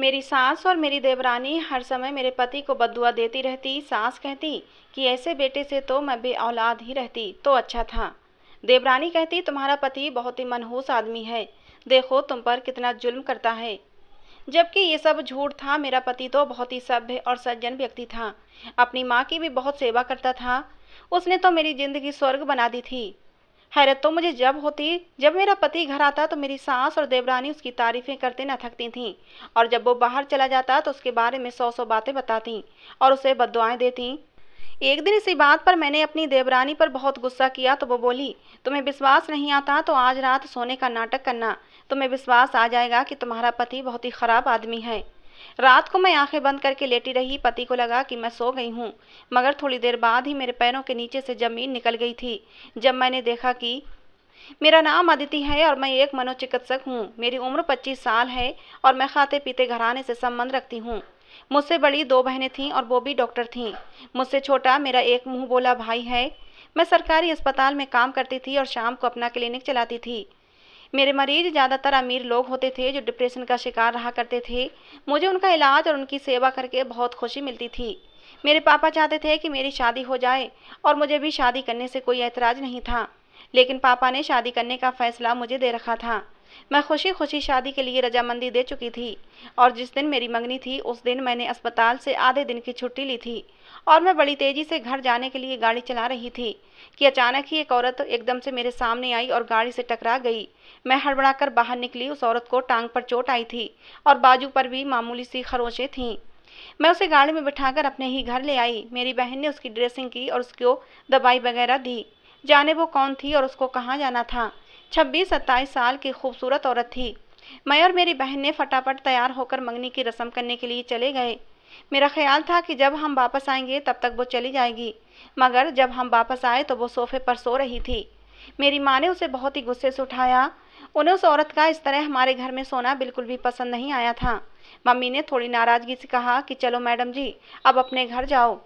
मेरी सास और मेरी देवरानी हर समय मेरे पति को बदुआ देती रहती सास कहती कि ऐसे बेटे से तो मैं भी औलाद ही रहती तो अच्छा था देवरानी कहती तुम्हारा पति बहुत ही मनहूस आदमी है देखो तुम पर कितना जुल्म करता है जबकि ये सब झूठ था मेरा पति तो बहुत ही सभ्य और सज्जन व्यक्ति था अपनी माँ की भी बहुत सेवा करता था उसने तो मेरी ज़िंदगी स्वर्ग बना दी थी हैरत तो मुझे जब होती जब मेरा पति घर आता तो मेरी सास और देवरानी उसकी तारीफें करते न थकती थीं और जब वो बाहर चला जाता तो उसके बारे में सौ सौ बातें बताती और उसे बदुआएँ देती एक दिन इसी बात पर मैंने अपनी देवरानी पर बहुत गुस्सा किया तो वो बोली तुम्हें विश्वास नहीं आता तो आज रात सोने का नाटक करना तुम्हें विश्वास आ जाएगा कि तुम्हारा पति बहुत ही ख़राब आदमी है रात को मैं आंखें बंद करके लेटी रही पति को लगा कि मैं सो गई हूँ मगर थोड़ी देर बाद ही मेरे पैरों के नीचे से जमीन निकल गई थी जब मैंने देखा कि मेरा नाम अदिति है और मैं एक मनोचिकित्सक हूँ मेरी उम्र 25 साल है और मैं खाते पीते घराने से संबंध रखती हूँ मुझसे बड़ी दो बहनें थीं और वो भी डॉक्टर थीं मुझसे छोटा मेरा एक मुंह बोला भाई है मैं सरकारी अस्पताल में काम करती थी और शाम को अपना क्लिनिक चलाती थी मेरे मरीज ज़्यादातर अमीर लोग होते थे जो डिप्रेशन का शिकार रहा करते थे मुझे उनका इलाज और उनकी सेवा करके बहुत खुशी मिलती थी मेरे पापा चाहते थे कि मेरी शादी हो जाए और मुझे भी शादी करने से कोई ऐतराज़ नहीं था लेकिन पापा ने शादी करने का फैसला मुझे दे रखा था मैं खुशी खुशी शादी के लिए रजामंदी दे चुकी थी और जिस दिन मेरी मंगनी थी उस दिन मैंने अस्पताल से आधे दिन की छुट्टी ली थी और मैं बड़ी तेजी से घर जाने के लिए गाड़ी चला रही थी कि अचानक ही एक औरत एकदम से मेरे सामने आई और गाड़ी से टकरा गई मैं हड़बड़ाकर बाहर निकली उस औरत को टांग पर चोट आई थी और बाजू पर भी मामूली सी खरोचें थीं मैं उसे गाड़ी में बिठाकर अपने ही घर ले आई मेरी बहन ने उसकी ड्रेसिंग की और उसको दवाई वगैरह दी जाने वो कौन थी और उसको कहाँ जाना था छब्बीस सत्ताईस साल की खूबसूरत औरत थी मैं और मेरी बहन ने फटाफट तैयार होकर मंगनी की रस्म करने के लिए चले गए मेरा ख्याल था कि जब हम वापस आएंगे तब तक वो चली जाएगी मगर जब हम वापस आए तो वो सोफे पर सो रही थी मेरी माँ ने उसे बहुत ही गुस्से से उठाया उन्हें उस औरत का इस तरह हमारे घर में सोना बिल्कुल भी पसंद नहीं आया था मम्मी ने थोड़ी नाराज़गी से कहा कि चलो मैडम जी अब अपने घर जाओ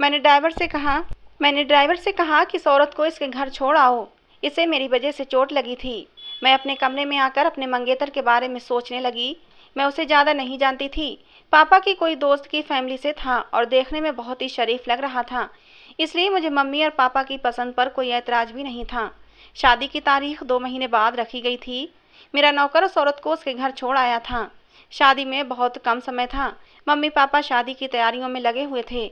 मैंने ड्राइवर से कहा मैंने ड्राइवर से कहा कि इस औरत को इसके घर छोड़ आओ इसे मेरी वजह से चोट लगी थी मैं अपने कमरे में आकर अपने मंगेतर के बारे में सोचने लगी मैं उसे ज़्यादा नहीं जानती थी पापा की कोई दोस्त की फैमिली से था और देखने में बहुत ही शरीफ लग रहा था इसलिए मुझे मम्मी और पापा की पसंद पर कोई ऐतराज़ भी नहीं था शादी की तारीख दो महीने बाद रखी गई थी मेरा नौकर उस औरत को उसके घर छोड़ आया था शादी में बहुत कम समय था मम्मी पापा शादी की तैयारियों में लगे हुए थे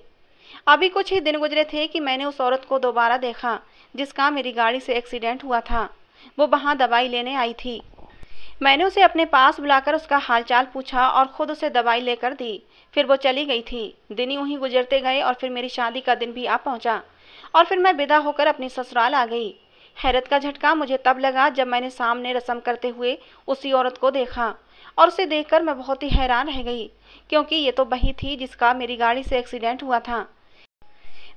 अभी कुछ ही दिन गुजरे थे कि मैंने उस औरत को दोबारा देखा जिसका मेरी गाड़ी से एक्सीडेंट हुआ था वो वहाँ दवाई लेने आई थी मैंने उसे अपने पास बुलाकर उसका हालचाल पूछा और ख़ुद उसे दवाई लेकर दी फिर वो चली गई थी दिन यूँ ही गुजरते गए और फिर मेरी शादी का दिन भी आ पहुँचा और फिर मैं विदा होकर अपनी ससुराल आ गई हैरत का झटका मुझे तब लगा जब मैंने सामने रसम करते हुए उसी औरत को देखा और उसे देखकर मैं बहुत ही हैरान रह गई क्योंकि ये तो वही थी जिसका मेरी गाड़ी से एक्सीडेंट हुआ था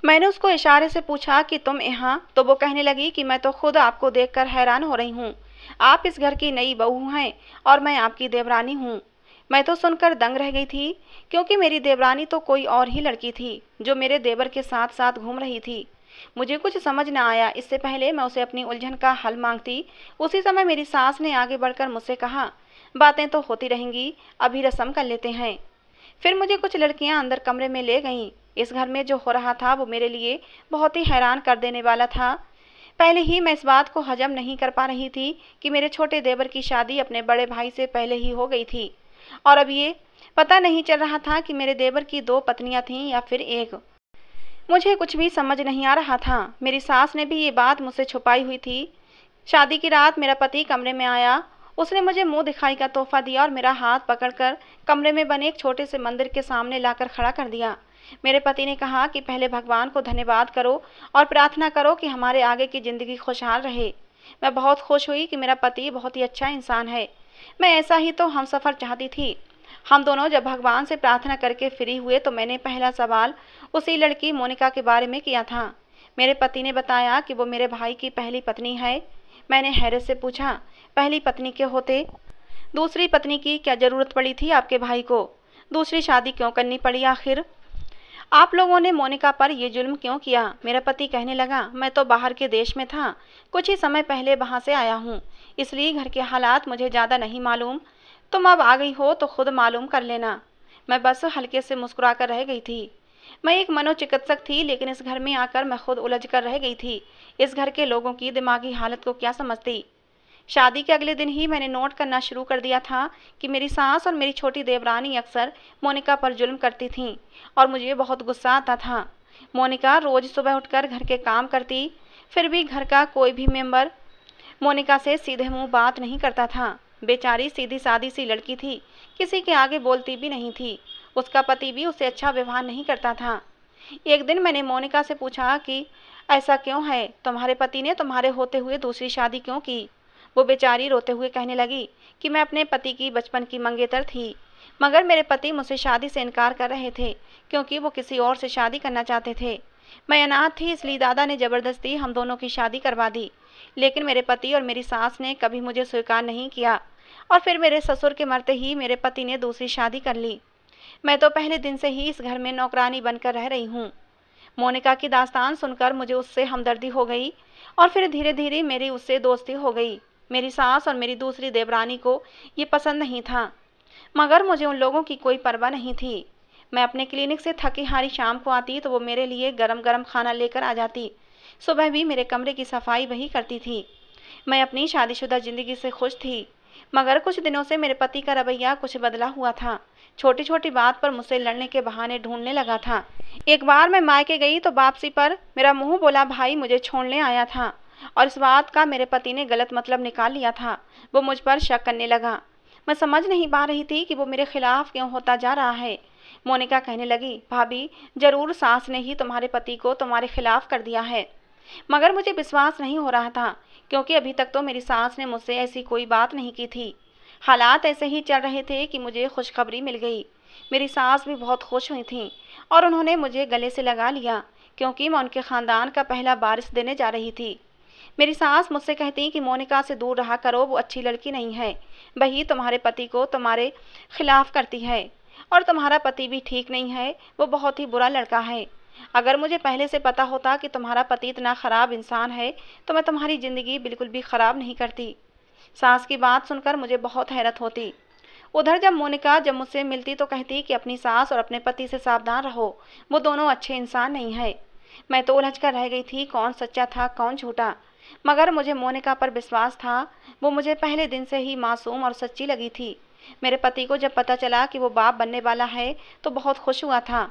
मैंने उसको इशारे से पूछा कि तुम यहाँ तो वो कहने लगी कि मैं तो खुद आपको देखकर हैरान हो रही हूँ आप इस घर की नई बहू हैं और मैं आपकी देवरानी हूँ मैं तो सुनकर दंग रह गई थी क्योंकि मेरी देवरानी तो कोई और ही लड़की थी जो मेरे देवर के साथ साथ घूम रही थी मुझे कुछ समझ न आया इससे पहले मैं उसे अपनी उलझन का हल मांगती उसी समय मेरी सास ने आगे बढ़कर मुझसे कहा बातें तो होती रहेंगी अभी रसम कर लेते हैं फिर मुझे कुछ लड़कियां अंदर कमरे में ले गईं इस घर में जो हो रहा था वो मेरे लिए बहुत ही हैरान कर देने वाला था पहले ही मैं इस बात को हजम नहीं कर पा रही थी कि मेरे छोटे देवर की शादी अपने बड़े भाई से पहले ही हो गई थी और अब ये पता नहीं चल रहा था कि मेरे देवर की दो पत्नियां थीं या फिर एक मुझे कुछ भी समझ नहीं आ रहा था मेरी सास ने भी ये बात मुझसे छुपाई हुई थी शादी की रात मेरा पति कमरे में आया उसने मुझे मुंह दिखाई का तोहफा दिया और मेरा हाथ पकड़कर कमरे में बने एक छोटे से मंदिर के सामने लाकर खड़ा कर दिया मेरे पति ने कहा कि पहले भगवान को धन्यवाद करो और प्रार्थना करो कि हमारे आगे की ज़िंदगी खुशहाल रहे मैं बहुत खुश हुई कि मेरा पति बहुत ही अच्छा इंसान है मैं ऐसा ही तो हम सफ़र चाहती थी हम दोनों जब भगवान से प्रार्थना करके फ्री हुए तो मैंने पहला सवाल उसी लड़की मोनिका के बारे में किया था मेरे पति ने बताया कि वो मेरे भाई की पहली पत्नी है मैंने हैरत से पूछा पहली पत्नी के होते दूसरी पत्नी की क्या ज़रूरत पड़ी थी आपके भाई को दूसरी शादी क्यों करनी पड़ी आखिर आप लोगों ने मोनिका पर यह जुल्म क्यों किया मेरा पति कहने लगा मैं तो बाहर के देश में था कुछ ही समय पहले वहाँ से आया हूँ इसलिए घर के हालात मुझे ज़्यादा नहीं मालूम तुम अब आ गई हो तो खुद मालूम कर लेना मैं बस हल्के से मुस्कुरा कर रह गई थी मैं एक मनोचिकित्सक थी लेकिन इस घर में आकर मैं खुद उलझ कर रह गई थी इस घर के लोगों की दिमागी हालत को क्या समझती शादी के अगले दिन ही मैंने नोट करना शुरू कर दिया था कि मेरी सास और मेरी छोटी देवरानी अक्सर मोनिका पर जुल्म करती थीं और मुझे बहुत गुस्सा आता था मोनिका रोज़ सुबह उठकर घर के काम करती फिर भी घर का कोई भी मेम्बर मोनिका से सीधे मुँह बात नहीं करता था बेचारी सीधी सादी सी लड़की थी किसी के आगे बोलती भी नहीं थी उसका पति भी उसे अच्छा व्यवहार नहीं करता था एक दिन मैंने मोनिका से पूछा कि ऐसा क्यों है तुम्हारे पति ने तुम्हारे होते हुए दूसरी शादी क्यों की वो बेचारी रोते हुए कहने लगी कि मैं अपने पति की बचपन की मंगेतर थी मगर मेरे पति मुझसे शादी से इनकार कर रहे थे क्योंकि वो किसी और से शादी करना चाहते थे मैं अनाथ थी इसलिए दादा ने ज़बरदस्ती हम दोनों की शादी करवा दी लेकिन मेरे पति और मेरी सास ने कभी मुझे स्वीकार नहीं किया और फिर मेरे ससुर के मरते ही मेरे पति ने दूसरी शादी कर ली मैं तो पहले दिन से ही इस घर में नौकरानी बनकर रह रही हूँ मोनिका की दास्तान सुनकर मुझे उससे हमदर्दी हो गई और फिर धीरे धीरे मेरी उससे दोस्ती हो गई मेरी सास और मेरी दूसरी देवरानी को ये पसंद नहीं था मगर मुझे उन लोगों की कोई परवाह नहीं थी मैं अपने क्लिनिक से थकी हारी शाम को आती तो वो मेरे लिए गरम गरम खाना लेकर आ जाती सुबह भी मेरे कमरे की सफाई वही करती थी मैं अपनी शादीशुदा ज़िंदगी से खुश थी मगर कुछ दिनों से मेरे पति का रवैया कुछ बदला हुआ था छोटी छोटी बात पर मुझसे लड़ने के बहाने ढूंढने लगा था एक बार मैं मायके गई तो वापसी पर मेरा मुंह बोला भाई मुझे छोड़ने आया था और इस बात का मेरे पति ने गलत मतलब निकाल लिया था वो मुझ पर शक करने लगा मैं समझ नहीं पा रही थी कि वो मेरे खिलाफ क्यों होता जा रहा है मोनिका कहने लगी भाभी जरूर सास ने ही तुम्हारे पति को तुम्हारे खिलाफ कर दिया है मगर मुझे विश्वास नहीं हो रहा था क्योंकि अभी तक तो मेरी सास ने मुझसे ऐसी कोई बात नहीं की थी हालात ऐसे ही चल रहे थे कि मुझे खुशखबरी मिल गई मेरी सास भी बहुत खुश हुई थी और उन्होंने मुझे गले से लगा लिया क्योंकि मैं उनके ख़ानदान का पहला बारिश देने जा रही थी मेरी सास मुझसे कहती कि मोनिका से दूर रहा करो वो अच्छी लड़की नहीं है वही तुम्हारे पति को तुम्हारे खिलाफ करती है और तुम्हारा पति भी ठीक नहीं है वो बहुत ही बुरा लड़का है अगर मुझे पहले से पता होता कि तुम्हारा पति इतना ख़राब इंसान है तो मैं तुम्हारी ज़िंदगी बिल्कुल भी ख़राब नहीं करती सास की बात सुनकर मुझे बहुत हैरत होती उधर जब मोनिका जब मुझसे मिलती तो कहती कि अपनी सास और अपने पति से सावधान रहो वो दोनों अच्छे इंसान नहीं हैं मैं तो उलझकर रह गई थी कौन सच्चा था कौन झूठा मगर मुझे मोनिका पर विश्वास था वो मुझे पहले दिन से ही मासूम और सच्ची लगी थी मेरे पति को जब पता चला कि वो बाप बनने वाला है तो बहुत खुश हुआ था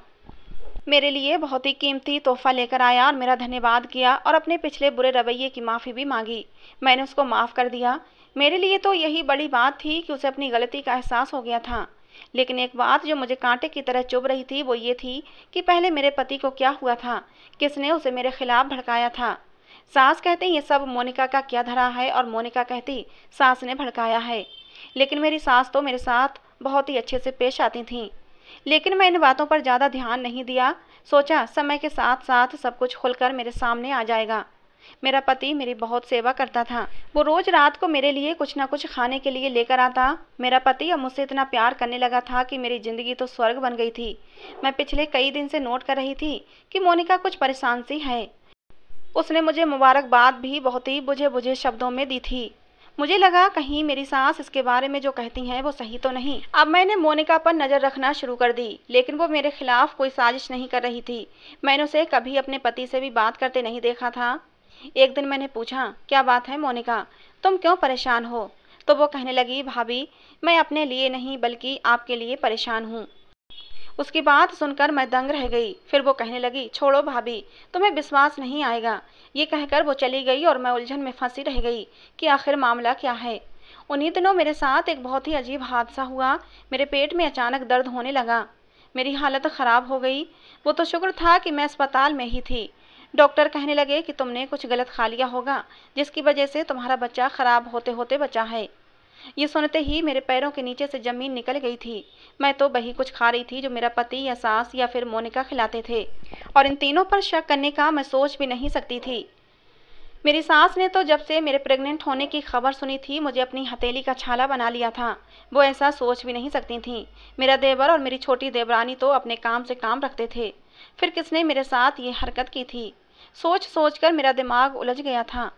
मेरे लिए बहुत ही कीमती तोहफा लेकर आया और मेरा धन्यवाद किया और अपने पिछले बुरे रवैये की माफ़ी भी मांगी मैंने उसको माफ़ कर दिया मेरे लिए तो यही बड़ी बात थी कि उसे अपनी गलती का एहसास हो गया था लेकिन एक बात जो मुझे कांटे की तरह चुभ रही थी वो ये थी कि पहले मेरे पति को क्या हुआ था किसने उसे मेरे खिलाफ भड़काया था सास कहते ये सब मोनिका का क्या धरा है और मोनिका कहती सास ने भड़काया है लेकिन मेरी सास तो मेरे साथ बहुत ही अच्छे से पेश आती थीं लेकिन मैं इन बातों पर ज़्यादा ध्यान नहीं दिया सोचा समय के साथ साथ सब कुछ खुलकर मेरे सामने आ जाएगा मेरा पति मेरी बहुत सेवा करता था वो रोज रात को मेरे लिए कुछ ना कुछ खाने के लिए लेकर आता मेरा पति अब मुझसे इतना प्यार करने लगा था कि मेरी ज़िंदगी तो स्वर्ग बन गई थी मैं पिछले कई दिन से नोट कर रही थी कि मोनिका कुछ परेशान सी है उसने मुझे मुबारकबाद भी बहुत ही बुझे बुझे शब्दों में दी थी मुझे लगा कहीं मेरी सास इसके बारे में जो कहती हैं वो सही तो नहीं अब मैंने मोनिका पर नज़र रखना शुरू कर दी लेकिन वो मेरे खिलाफ कोई साजिश नहीं कर रही थी मैंने उसे कभी अपने पति से भी बात करते नहीं देखा था एक दिन मैंने पूछा क्या बात है मोनिका तुम क्यों परेशान हो तो वो कहने लगी भाभी मैं अपने लिए नहीं बल्कि आपके लिए परेशान हूँ उसकी बात सुनकर मैं दंग रह गई फिर वो कहने लगी छोड़ो भाभी तुम्हें विश्वास नहीं आएगा ये कहकर वो चली गई और मैं उलझन में फंसी रह गई कि आखिर मामला क्या है उन्हीं दिनों मेरे साथ एक बहुत ही अजीब हादसा हुआ मेरे पेट में अचानक दर्द होने लगा मेरी हालत ख़राब हो गई वो तो शुक्र था कि मैं अस्पताल में ही थी डॉक्टर कहने लगे कि तुमने कुछ गलत खा लिया होगा जिसकी वजह से तुम्हारा बच्चा खराब होते होते बचा है ये सुनते ही मेरे पैरों के नीचे से जमीन निकल गई थी मैं तो वही कुछ खा रही थी जो मेरा पति या सास या फिर मोनिका खिलाते थे और इन तीनों पर शक करने का मैं सोच भी नहीं सकती थी मेरी सास ने तो जब से मेरे प्रेग्नेंट होने की खबर सुनी थी मुझे अपनी हथेली का छाला बना लिया था वो ऐसा सोच भी नहीं सकती थी मेरा देवर और मेरी छोटी देवरानी तो अपने काम से काम रखते थे फिर किसने मेरे साथ ये हरकत की थी सोच सोच कर मेरा दिमाग उलझ गया था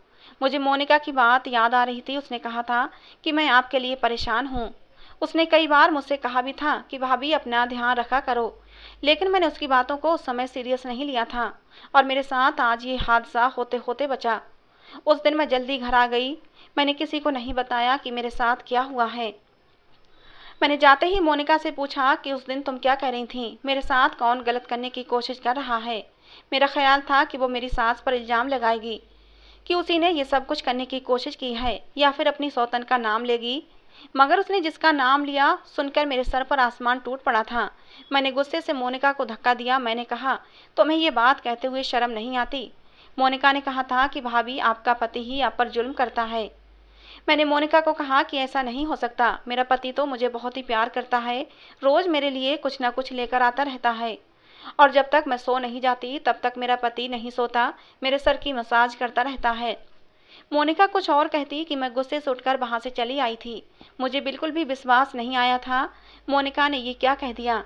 मुझे मोनिका की बात याद आ रही थी उसने कहा था कि मैं आपके लिए परेशान हूँ उसने कई बार मुझसे कहा भी था कि भाभी अपना ध्यान रखा करो लेकिन मैंने उसकी बातों को उस समय सीरियस नहीं लिया था और मेरे साथ आज ये हादसा होते होते बचा उस दिन मैं जल्दी घर आ गई मैंने किसी को नहीं बताया कि मेरे साथ क्या हुआ है मैंने जाते ही मोनिका से पूछा कि उस दिन तुम क्या कह रही थी मेरे साथ कौन गलत करने की कोशिश कर रहा है मेरा ख्याल था कि वो मेरी सास पर इल्ज़ाम लगाएगी कि उसी ने ये सब कुछ करने की कोशिश की है या फिर अपनी सौतन का नाम लेगी मगर उसने जिसका नाम लिया सुनकर मेरे सर पर आसमान टूट पड़ा था मैंने गुस्से से मोनिका को धक्का दिया मैंने कहा तुम्हें ये बात कहते हुए शर्म नहीं आती मोनिका ने कहा था कि भाभी आपका पति ही आप पर जुल्म करता है मैंने मोनिका को कहा कि ऐसा नहीं हो सकता मेरा पति तो मुझे बहुत ही प्यार करता है रोज़ मेरे लिए कुछ ना कुछ लेकर आता रहता है और जब तक मैं सो नहीं जाती तब तक मेरा पति नहीं सोता मेरे सर की मसाज करता रहता है मोनिका कुछ और कहती कि मैं गुस्से से उठकर वहाँ से चली आई थी मुझे बिल्कुल भी विश्वास नहीं आया था मोनिका ने ये क्या कह दिया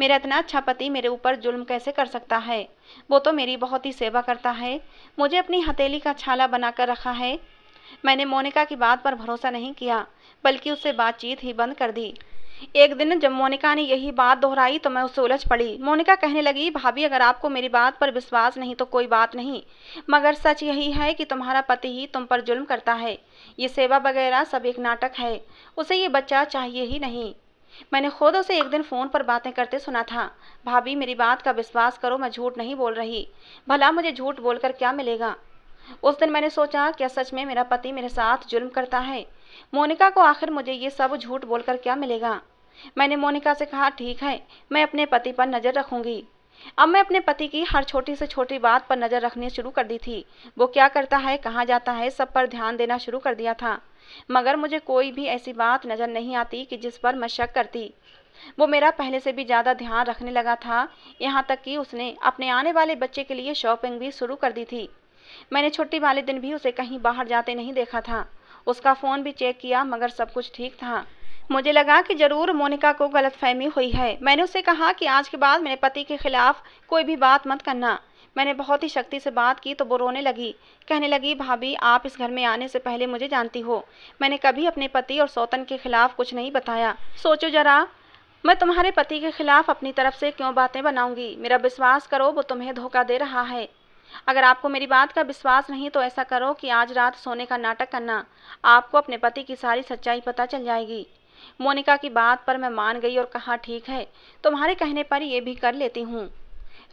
मेरा इतना अच्छा पति मेरे ऊपर जुल्म कैसे कर सकता है वो तो मेरी बहुत ही सेवा करता है मुझे अपनी हथेली का छाला बनाकर रखा है मैंने मोनिका की बात पर भरोसा नहीं किया बल्कि उससे बातचीत ही बंद कर दी एक दिन जब मोनिका ने यही बात दोहराई तो मैं उससे उलझ पड़ी मोनिका कहने लगी भाभी अगर आपको मेरी बात पर विश्वास नहीं तो कोई बात नहीं मगर सच यही है कि तुम्हारा पति ही तुम पर जुल्म करता है ये सेवा वगैरह सब एक नाटक है उसे ये बच्चा चाहिए ही नहीं मैंने खुद उसे एक दिन फ़ोन पर बातें करते सुना था भाभी मेरी बात का विश्वास करो मैं झूठ नहीं बोल रही भला मुझे झूठ बोलकर क्या मिलेगा उस दिन मैंने सोचा क्या सच में मेरा पति मेरे साथ जुल्म करता है मोनिका को आखिर मुझे ये सब झूठ बोलकर क्या मिलेगा मैंने मोनिका से कहा ठीक है मैं अपने पति पर नज़र रखूंगी अब मैं अपने पति की हर छोटी से छोटी बात पर नज़र रखनी शुरू कर दी थी वो क्या करता है कहाँ जाता है सब पर ध्यान देना शुरू कर दिया था मगर मुझे कोई भी ऐसी बात नज़र नहीं आती कि जिस पर मैं शक करती वो मेरा पहले से भी ज़्यादा ध्यान रखने लगा था यहाँ तक कि उसने अपने आने वाले बच्चे के लिए शॉपिंग भी शुरू कर दी थी मैंने छुट्टी वाले दिन भी उसे कहीं बाहर जाते नहीं देखा था उसका फ़ोन भी चेक किया मगर सब कुछ ठीक था मुझे लगा कि ज़रूर मोनिका को गलतफहमी हुई है मैंने उसे कहा कि आज के बाद मेरे पति के ख़िलाफ़ कोई भी बात मत करना मैंने बहुत ही शक्ति से बात की तो वो रोने लगी कहने लगी भाभी आप इस घर में आने से पहले मुझे जानती हो मैंने कभी अपने पति और सौतन के खिलाफ कुछ नहीं बताया सोचो जरा मैं तुम्हारे पति के खिलाफ अपनी तरफ से क्यों बातें बनाऊंगी मेरा विश्वास करो वो तुम्हें धोखा दे रहा है अगर आपको मेरी बात का विश्वास नहीं तो ऐसा करो कि आज रात सोने का नाटक करना आपको अपने पति की सारी सच्चाई पता चल जाएगी मोनिका की बात पर मैं मान गई और कहा ठीक है तुम्हारे कहने पर यह भी कर लेती हूँ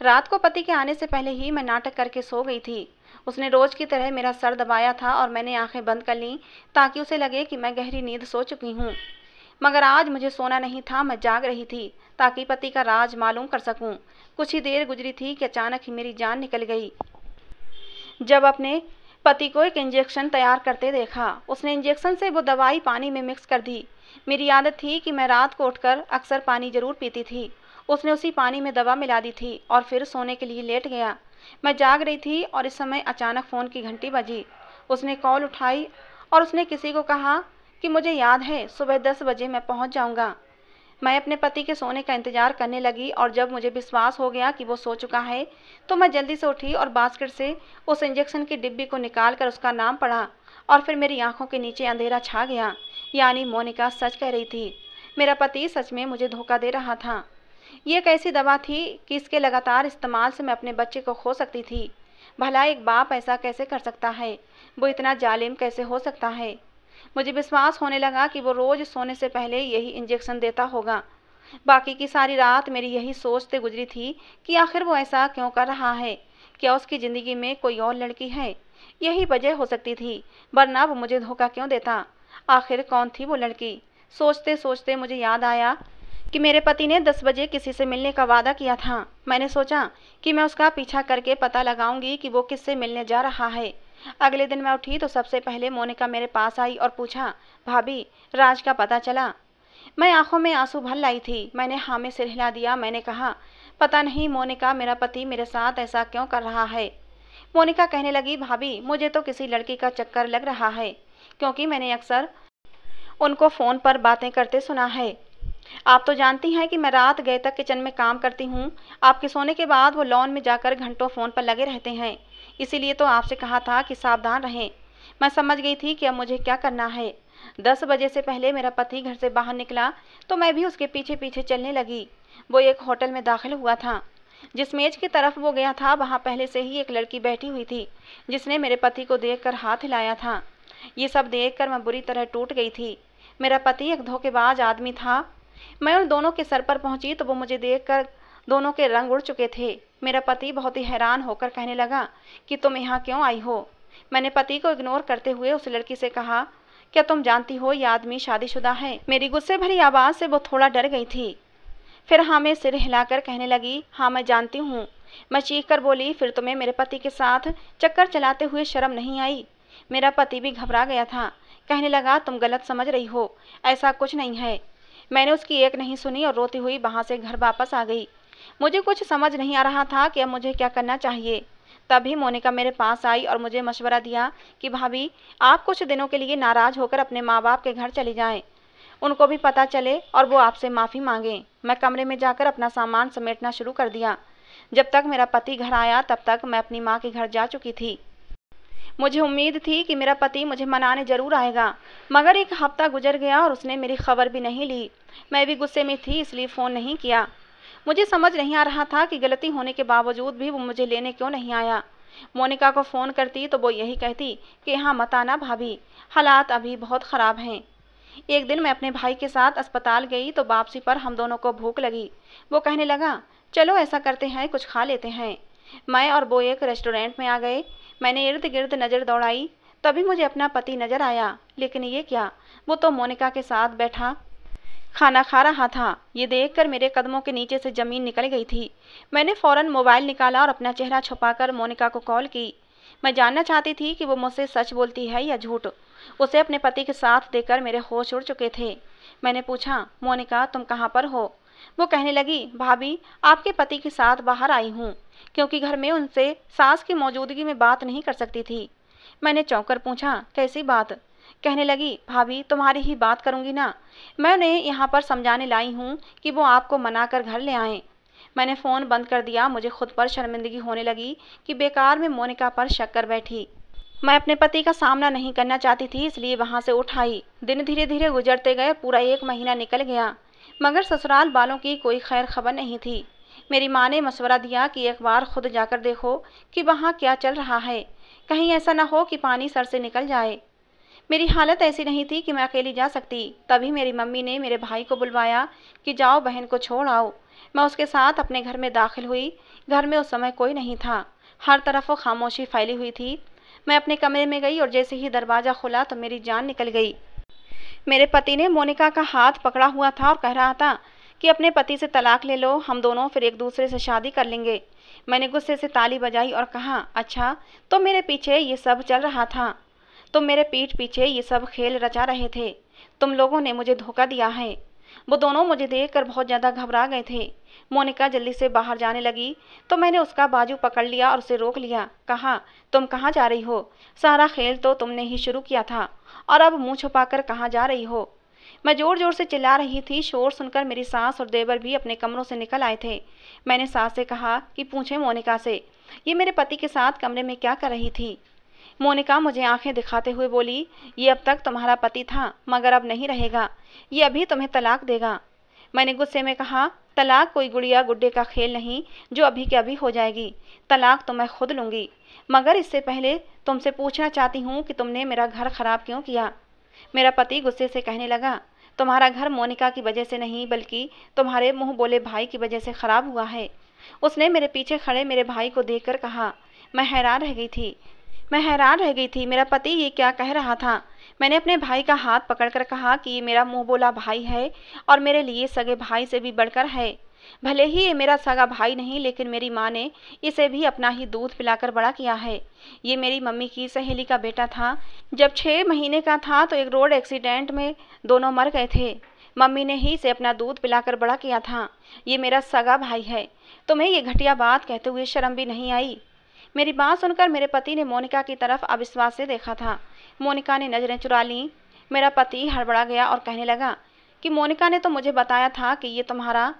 रात को पति के आने से पहले ही मैं नाटक करके सो गई थी उसने रोज की तरह मेरा सर दबाया था और मैंने आंखें बंद कर लीं ताकि उसे लगे कि मैं गहरी नींद सो चुकी हूँ मगर आज मुझे सोना नहीं था मैं जाग रही थी ताकि पति का राज मालूम कर सकूं। कुछ ही देर गुजरी थी कि अचानक ही मेरी जान निकल गई जब अपने पति को एक इंजेक्शन तैयार करते देखा उसने इंजेक्शन से वो दवाई पानी में मिक्स कर दी मेरी आदत थी कि मैं रात को उठकर अक्सर पानी जरूर पीती थी उसने उसी पानी में दवा मिला दी थी और फिर सोने के लिए लेट गया मैं जाग रही थी और इस समय अचानक फ़ोन की घंटी बजी उसने कॉल उठाई और उसने किसी को कहा कि मुझे याद है सुबह दस बजे मैं पहुँच जाऊँगा मैं अपने पति के सोने का इंतजार करने लगी और जब मुझे विश्वास हो गया कि वो सो चुका है तो मैं जल्दी से उठी और बास्केट से उस इंजेक्शन की डिब्बी को निकाल कर उसका नाम पढ़ा और फिर मेरी आंखों के नीचे अंधेरा छा गया यानी मोनिका सच कह रही थी मेरा पति सच में मुझे धोखा दे रहा था ये एक ऐसी दवा थी कि इसके लगातार इस्तेमाल से मैं अपने बच्चे को खो सकती थी भला एक बाप ऐसा कैसे कर सकता है वो इतना जालिम कैसे हो सकता है मुझे विश्वास होने लगा कि वो रोज़ सोने से पहले यही इंजेक्शन देता होगा बाकी की सारी रात मेरी यही सोचते गुजरी थी कि आखिर वो ऐसा क्यों कर रहा है क्या उसकी ज़िंदगी में कोई और लड़की है यही वजह हो सकती थी वरना वो मुझे धोखा क्यों देता आखिर कौन थी वो लड़की सोचते सोचते मुझे याद आया कि मेरे पति ने दस बजे किसी से मिलने का वादा किया था मैंने सोचा कि मैं उसका पीछा करके पता लगाऊंगी कि वो किससे मिलने जा रहा है अगले दिन मैं उठी तो सबसे पहले मोनिका मेरे पास आई और पूछा भाभी राज का पता चला मैं आंखों में आंसू भर लाई थी मैंने हाँ में सिर हिला दिया मैंने कहा पता नहीं मोनिका मेरा पति मेरे साथ ऐसा क्यों कर रहा है मोनिका कहने लगी भाभी मुझे तो किसी लड़की का चक्कर लग रहा है क्योंकि मैंने अक्सर उनको फ़ोन पर बातें करते सुना है आप तो जानती हैं कि मैं रात गए तक किचन में काम करती हूँ आपके सोने के बाद वो लॉन में जाकर घंटों फ़ोन पर लगे रहते हैं इसीलिए तो आपसे कहा था कि सावधान रहें मैं समझ गई थी कि अब मुझे क्या करना है दस बजे से पहले मेरा पति घर से बाहर निकला तो मैं भी उसके पीछे पीछे चलने लगी वो एक होटल में दाखिल हुआ था जिस मेज की तरफ वो गया था वहाँ पहले से ही एक लड़की बैठी हुई थी जिसने मेरे पति को देखकर हाथ हिलाया था ये सब देखकर मैं बुरी तरह टूट गई थी मेरा पति एक धोखेबाज आदमी था मैं उन दोनों के सर पर पहुंची तो वो मुझे देखकर दोनों के रंग उड़ चुके थे मेरा पति बहुत ही हैरान होकर कहने लगा कि तुम यहाँ क्यों आई हो मैंने पति को इग्नोर करते हुए उस लड़की से कहा क्या तुम जानती हो यह आदमी शादीशुदा है मेरी गुस्से भरी आवाज़ से वो थोड़ा डर गई थी फिर हाँ मैं सिर हिलाकर कहने लगी हाँ मैं जानती हूँ मैं चीख कर बोली फिर तुम्हें मेरे पति के साथ चक्कर चलाते हुए शर्म नहीं आई मेरा पति भी घबरा गया था कहने लगा तुम गलत समझ रही हो ऐसा कुछ नहीं है मैंने उसकी एक नहीं सुनी और रोती हुई वहाँ से घर वापस आ गई मुझे कुछ समझ नहीं आ रहा था कि अब मुझे क्या करना चाहिए तभी मोनिका मेरे पास आई और मुझे मशवरा दिया कि भाभी आप कुछ दिनों के लिए नाराज़ होकर अपने माँ बाप के घर चले जाएं उनको भी पता चले और वो आपसे माफ़ी मांगें मैं कमरे में जाकर अपना सामान समेटना शुरू कर दिया जब तक मेरा पति घर आया तब तक मैं अपनी माँ के घर जा चुकी थी मुझे उम्मीद थी कि मेरा पति मुझे मनाने जरूर आएगा मगर एक हफ्ता गुजर गया और उसने मेरी खबर भी नहीं ली मैं भी गुस्से में थी इसलिए फ़ोन नहीं किया मुझे समझ नहीं आ रहा था कि गलती होने के बावजूद भी वो मुझे लेने क्यों नहीं आया मोनिका को फ़ोन करती तो वो यही कहती कि यहाँ मत आना भाभी हालात अभी बहुत ख़राब हैं एक दिन मैं अपने भाई के साथ अस्पताल गई तो वापसी पर हम दोनों को भूख लगी वो कहने लगा चलो ऐसा करते हैं कुछ खा लेते हैं मैं और वो एक रेस्टोरेंट में आ गए मैंने इर्द गिर्द नज़र दौड़ाई तभी मुझे अपना पति नज़र आया लेकिन ये क्या वो तो मोनिका के साथ बैठा खाना खा रहा था ये देखकर मेरे कदमों के नीचे से ज़मीन निकल गई थी मैंने फ़ौरन मोबाइल निकाला और अपना चेहरा छुपाकर मोनिका को कॉल की मैं जानना चाहती थी कि वो मुझसे सच बोलती है या झूठ उसे अपने पति के साथ देकर मेरे होश उड़ चुके थे मैंने पूछा मोनिका तुम कहाँ पर हो वो कहने लगी भाभी आपके पति के साथ बाहर आई हूँ क्योंकि घर में उनसे सास की मौजूदगी में बात नहीं कर सकती थी मैंने चौंकर पूछा कैसी बात कहने लगी भाभी तुम्हारी ही बात करूंगी ना मैं उन्हें यहाँ पर समझाने लाई हूँ कि वो आपको मना कर घर ले आए मैंने फ़ोन बंद कर दिया मुझे खुद पर शर्मिंदगी होने लगी कि बेकार में मोनिका पर शक कर बैठी मैं अपने पति का सामना नहीं करना चाहती थी इसलिए वहाँ से उठाई दिन धीरे धीरे गुजरते गए पूरा एक महीना निकल गया मगर ससुराल वालों की कोई खैर खबर नहीं थी मेरी माँ ने मशवरा दिया कि एक बार खुद जाकर देखो कि वहाँ क्या चल रहा है कहीं ऐसा ना हो कि पानी सर से निकल जाए मेरी हालत ऐसी नहीं थी कि मैं अकेली जा सकती तभी मेरी मम्मी ने मेरे भाई को बुलवाया कि जाओ बहन को छोड़ आओ मैं उसके साथ अपने घर में दाखिल हुई घर में उस समय कोई नहीं था हर तरफ वो खामोशी फैली हुई थी मैं अपने कमरे में गई और जैसे ही दरवाज़ा खुला तो मेरी जान निकल गई मेरे पति ने मोनिका का हाथ पकड़ा हुआ था और कह रहा था कि अपने पति से तलाक ले लो हम दोनों फिर एक दूसरे से शादी कर लेंगे मैंने गुस्से से ताली बजाई और कहा अच्छा तो मेरे पीछे ये सब चल रहा था तुम मेरे पीठ पीछे ये सब खेल रचा रहे थे तुम लोगों ने मुझे धोखा दिया है वो दोनों मुझे देखकर बहुत ज़्यादा घबरा गए थे मोनिका जल्दी से बाहर जाने लगी तो मैंने उसका बाजू पकड़ लिया और उसे रोक लिया कहा तुम कहाँ जा रही हो सारा खेल तो तुमने ही शुरू किया था और अब छुपा कर कहाँ जा रही हो मैं जोर जोर से चिल्ला रही थी शोर सुनकर मेरी सास और देवर भी अपने कमरों से निकल आए थे मैंने सास से कहा कि पूछे मोनिका से ये मेरे पति के साथ कमरे में क्या कर रही थी मोनिका मुझे आंखें दिखाते हुए बोली ये अब तक तुम्हारा पति था मगर अब नहीं रहेगा ये अभी तुम्हें तलाक देगा मैंने गुस्से में कहा तलाक कोई गुड़िया गुड्डे का खेल नहीं जो अभी के अभी हो जाएगी तलाक तो मैं खुद लूँगी मगर इससे पहले तुमसे पूछना चाहती हूँ कि तुमने मेरा घर खराब क्यों किया मेरा पति गुस्से से कहने लगा तुम्हारा घर मोनिका की वजह से नहीं बल्कि तुम्हारे मुंह बोले भाई की वजह से ख़राब हुआ है उसने मेरे पीछे खड़े मेरे भाई को देखकर कहा मैं हैरान रह गई थी मैं हैरान रह गई थी मेरा पति ये क्या कह रहा था मैंने अपने भाई का हाथ पकड़कर कहा कि ये मेरा मुंह बोला भाई है और मेरे लिए सगे भाई से भी बढ़कर है भले ही ये मेरा सगा भाई नहीं लेकिन मेरी माँ ने इसे भी अपना ही दूध पिलाकर बड़ा किया है ये मेरी मम्मी की सहेली का बेटा था जब छः महीने का था तो एक रोड एक्सीडेंट में दोनों मर गए थे मम्मी ने ही इसे अपना दूध पिलाकर बड़ा किया था ये मेरा सगा भाई है तुम्हें ये घटिया बात कहते हुए शर्म भी नहीं आई मेरी बात सुनकर मेरे पति ने मोनिका की तरफ अविश्वास से देखा था मोनिका ने नज़रें चुरा लीं मेरा पति हड़बड़ा गया और कहने लगा कि मोनिका ने तो मुझे बताया था कि ये तुम्हारा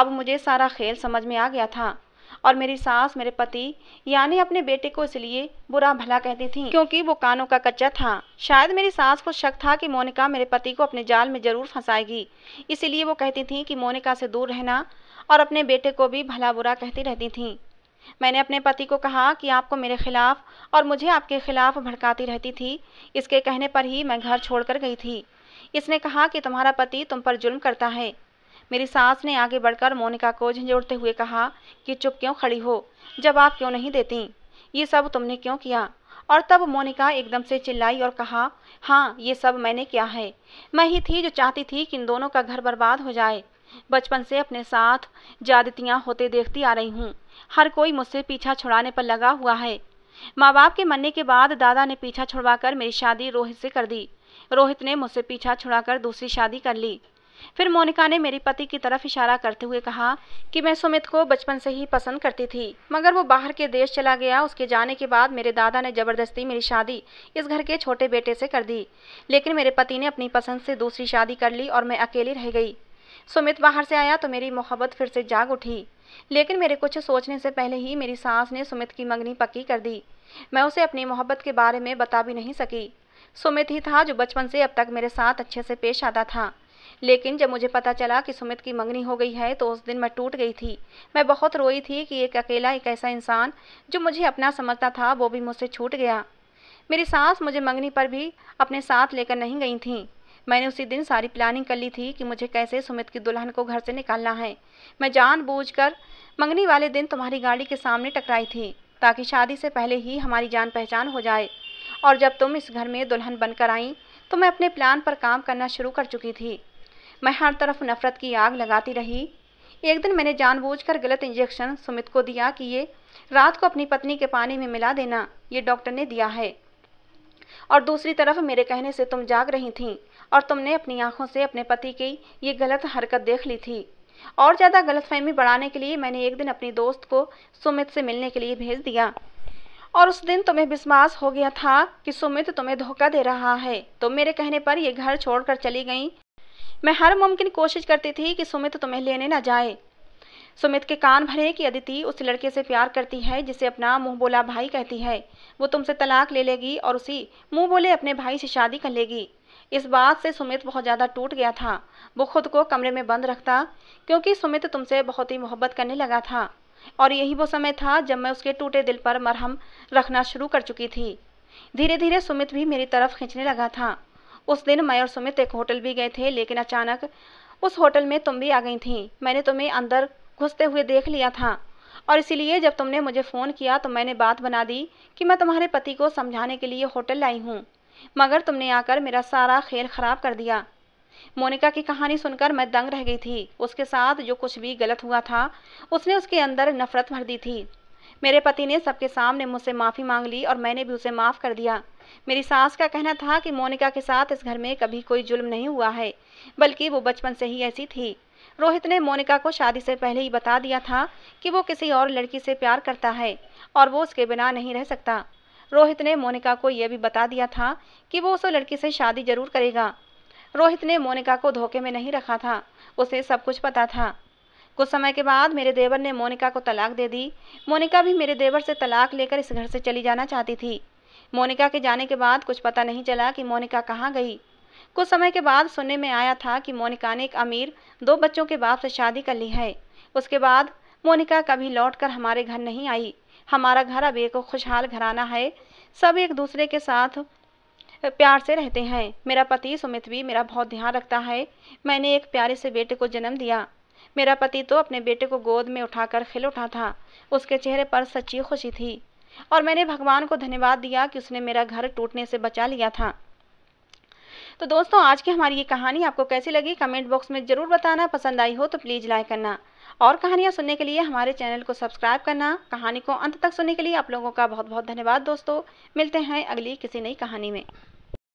अब मुझे सारा खेल समझ में आ गया था और मेरी सास मेरे पति यानी अपने बेटे को इसलिए बुरा भला कहती थी क्योंकि वो कानों का कच्चा था शायद मेरी सास को शक था कि मोनिका मेरे पति को अपने जाल में जरूर फंसाएगी इसीलिए वो कहती थी कि मोनिका से दूर रहना और अपने बेटे को भी भला बुरा कहती रहती थी मैंने अपने पति को कहा कि आपको मेरे खिलाफ और मुझे आपके खिलाफ भड़काती रहती थी इसके कहने पर ही मैं घर छोड़कर गई थी इसने कहा कि तुम्हारा पति तुम पर जुल्म करता है मेरी सास ने आगे बढ़कर मोनिका को झंझोड़ते हुए कहा कि चुप क्यों खड़ी हो जब आप क्यों नहीं देती ये सब तुमने क्यों किया और तब मोनिका एकदम से चिल्लाई और कहा हाँ ये सब मैंने किया है मैं ही थी जो चाहती थी कि इन दोनों का घर बर्बाद हो जाए बचपन से अपने साथ ज्यादतियाँ होते देखती आ रही हूँ हर कोई मुझसे पीछा छुड़ाने पर लगा हुआ है माँ बाप के मरने के बाद दादा ने पीछा छुड़वाकर मेरी शादी रोहित से कर दी रोहित ने मुझसे पीछा छुड़ाकर दूसरी शादी कर ली फिर मोनिका ने मेरे पति की तरफ इशारा करते हुए कहा कि मैं सुमित को बचपन से ही पसंद करती थी मगर वो बाहर के देश चला गया उसके जाने के बाद मेरे दादा ने जबरदस्ती मेरी शादी इस घर के छोटे बेटे से कर दी लेकिन मेरे पति ने अपनी पसंद से दूसरी शादी कर ली और मैं अकेली रह गई सुमित बाहर से आया तो मेरी मोहब्बत फिर से जाग उठी लेकिन मेरे कुछ सोचने से पहले ही मेरी सास ने सुमित की मंगनी पक्की कर दी मैं उसे अपनी मोहब्बत के बारे में बता भी नहीं सकी सुमित ही था जो बचपन से अब तक मेरे साथ अच्छे से पेश आता था लेकिन जब मुझे पता चला कि सुमित की मंगनी हो गई है तो उस दिन मैं टूट गई थी मैं बहुत रोई थी कि एक अकेला एक ऐसा इंसान जो मुझे अपना समझता था वो भी मुझसे छूट गया मेरी सास मुझे मंगनी पर भी अपने साथ लेकर नहीं गई थीं मैंने उसी दिन सारी प्लानिंग कर ली थी कि मुझे कैसे सुमित की दुल्हन को घर से निकालना है मैं जानबूझकर मंगनी वाले दिन तुम्हारी गाड़ी के सामने टकराई थी ताकि शादी से पहले ही हमारी जान पहचान हो जाए और जब तुम इस घर में दुल्हन बनकर आई तो मैं अपने प्लान पर काम करना शुरू कर चुकी थी मैं हर तरफ नफरत की आग लगाती रही एक दिन मैंने जानबूझकर गलत इंजेक्शन सुमित को दिया कि ये रात को अपनी पत्नी के पानी में मिला देना ये डॉक्टर ने दिया है और दूसरी तरफ मेरे कहने से तुम जाग रही थीं और तुमने अपनी आंखों से अपने पति की ये गलत हरकत देख ली थी और ज़्यादा गलतफहमी बढ़ाने के लिए मैंने एक दिन अपनी दोस्त को सुमित से मिलने के लिए भेज दिया और उस दिन तुम्हें विश्वास हो गया था कि सुमित तुम्हें धोखा दे रहा है तुम मेरे कहने पर यह घर छोड़कर चली गई मैं हर मुमकिन कोशिश करती थी कि सुमित तुम्हें लेने ना जाए सुमित के कान भरे कि अदिति उस लड़के से प्यार करती है जिसे अपना मुंह बोला भाई कहती है वो तुमसे तलाक ले लेगी और उसी मुंह बोले अपने भाई से शादी कर लेगी इस बात से सुमित बहुत ज़्यादा टूट गया था वो खुद को कमरे में बंद रखता क्योंकि सुमित तुमसे बहुत ही मोहब्बत करने लगा था और यही वो समय था जब मैं उसके टूटे दिल पर मरहम रखना शुरू कर चुकी थी धीरे धीरे सुमित भी मेरी तरफ खींचने लगा था उस दिन मैं और सुमित एक होटल भी गए थे लेकिन अचानक उस होटल में तुम भी आ गई थी मैंने तुम्हें अंदर घुसते हुए देख लिया था और इसीलिए जब तुमने मुझे फ़ोन किया तो मैंने बात बना दी कि मैं तुम्हारे पति को समझाने के लिए होटल लाई हूँ मगर तुमने आकर मेरा सारा खेल खराब कर दिया मोनिका की कहानी सुनकर मैं दंग रह गई थी उसके साथ जो कुछ भी गलत हुआ था उसने उसके अंदर नफरत भर दी थी मेरे पति ने सबके सामने मुझसे माफ़ी मांग ली और मैंने भी उसे माफ़ कर दिया मेरी सास का कहना था कि मोनिका के साथ इस घर में कभी कोई जुल्म नहीं हुआ है बल्कि वो बचपन से ही ऐसी थी रोहित ने मोनिका को शादी से पहले ही बता दिया था कि वो किसी और लड़की से प्यार करता है और वो उसके बिना नहीं रह सकता रोहित ने मोनिका को यह भी बता दिया था कि वो उस लड़की से शादी जरूर करेगा रोहित ने मोनिका को धोखे में नहीं रखा था उसे सब कुछ पता था कुछ समय के बाद मेरे देवर ने मोनिका को तलाक दे दी मोनिका भी मेरे देवर से तलाक लेकर इस घर से चली जाना चाहती थी मोनिका के जाने के बाद कुछ पता नहीं चला कि मोनिका कहाँ गई कुछ समय के बाद सुनने में आया था कि मोनिका ने एक अमीर दो बच्चों के बाप से शादी कर ली है उसके बाद मोनिका कभी लौटकर हमारे घर नहीं आई हमारा घर अब एक खुशहाल घराना है सब एक दूसरे के साथ प्यार से रहते हैं मेरा पति सुमित भी मेरा बहुत ध्यान रखता है मैंने एक प्यारे से बेटे को जन्म दिया मेरा पति तो अपने बेटे को गोद में उठाकर खिल उठा था उसके चेहरे पर सच्ची खुशी थी और मैंने भगवान को धन्यवाद दिया कि उसने मेरा घर टूटने से बचा लिया था तो दोस्तों आज की हमारी ये कहानी आपको कैसी लगी कमेंट बॉक्स में ज़रूर बताना पसंद आई हो तो प्लीज़ लाइक करना और कहानियाँ सुनने के लिए हमारे चैनल को सब्सक्राइब करना कहानी को अंत तक सुनने के लिए आप लोगों का बहुत बहुत धन्यवाद दोस्तों मिलते हैं अगली किसी नई कहानी में